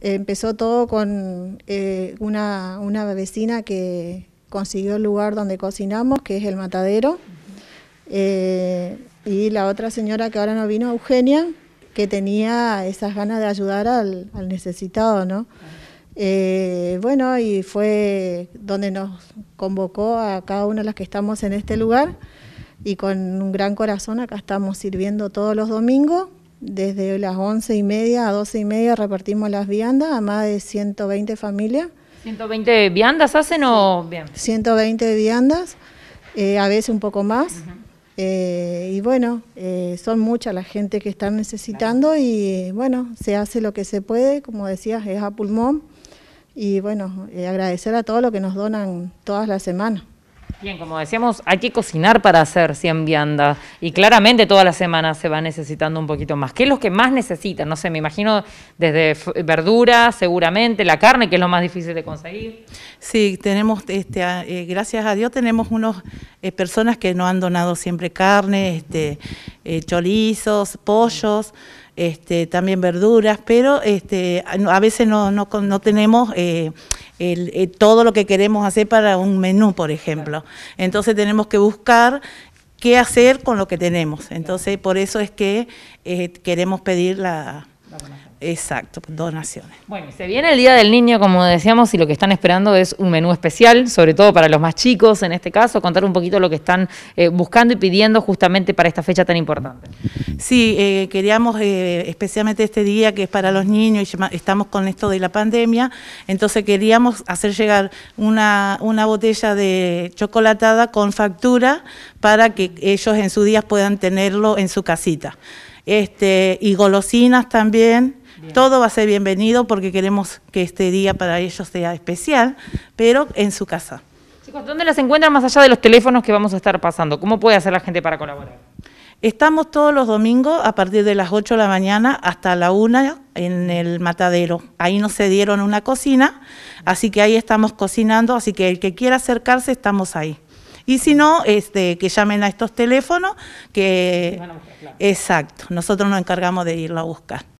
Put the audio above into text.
empezó todo con eh, una, una, vecina que consiguió el lugar donde cocinamos, que es el matadero, eh, y la otra señora que ahora no vino, Eugenia, que tenía esas ganas de ayudar al, al necesitado, ¿no? Eh, bueno, y fue donde nos convocó a cada una de las que estamos en este lugar, y con un gran corazón acá estamos sirviendo todos los domingos desde las once y media a doce y media repartimos las viandas a más de 120 familias. ¿120 viandas hacen o bien? 120 viandas, eh, a veces un poco más. Eh, y bueno, eh, son mucha la gente que están necesitando y bueno, se hace lo que se puede, como decías, es a pulmón. Y bueno, agradecer a todos los que nos donan todas las semanas. Bien, como decíamos, hay que cocinar para hacer 100 viandas y claramente toda la semana se va necesitando un poquito más. ¿Qué es lo que más necesita? No sé, me imagino desde verduras, seguramente, la carne, que es lo más difícil de conseguir. Sí, tenemos, este, eh, gracias a Dios, tenemos unas eh, personas que nos han donado siempre carne, este, eh, chorizos, pollos. Este, también verduras, pero este, a veces no, no, tenemos eh, todo lo que queremos hacer para un menú, por ejemplo. Entonces tenemos que buscar qué hacer con lo que tenemos. Entonces por eso es que eh, queremos pedir la, Exacto, donaciones. Bueno, se viene el Día del Niño, como decíamos, y lo que están esperando es un menú especial, sobre todo para los más chicos en este caso, contar un poquito lo que están eh, buscando y pidiendo justamente para esta fecha tan importante. Sí, eh, queríamos eh, especialmente este día que es para los niños y estamos con esto de la pandemia, entonces queríamos hacer llegar una, una botella de chocolatada con factura para que ellos en sus días puedan tenerlo en su casita. Este, y golosinas también, todo va a ser bienvenido porque queremos que este día para ellos sea especial, pero en su casa. Chicos, ¿dónde las encuentran más allá de los teléfonos que vamos a estar pasando? ¿Cómo puede hacer la gente para colaborar? Estamos todos los domingos a partir de las 8 de la mañana hasta la 1 en el matadero. Ahí nos cedieron una cocina, así que ahí estamos cocinando, así que el que quiera acercarse estamos ahí. Y si no, este, que llamen a estos teléfonos, que... Exacto, nosotros nos encargamos de irla a buscar.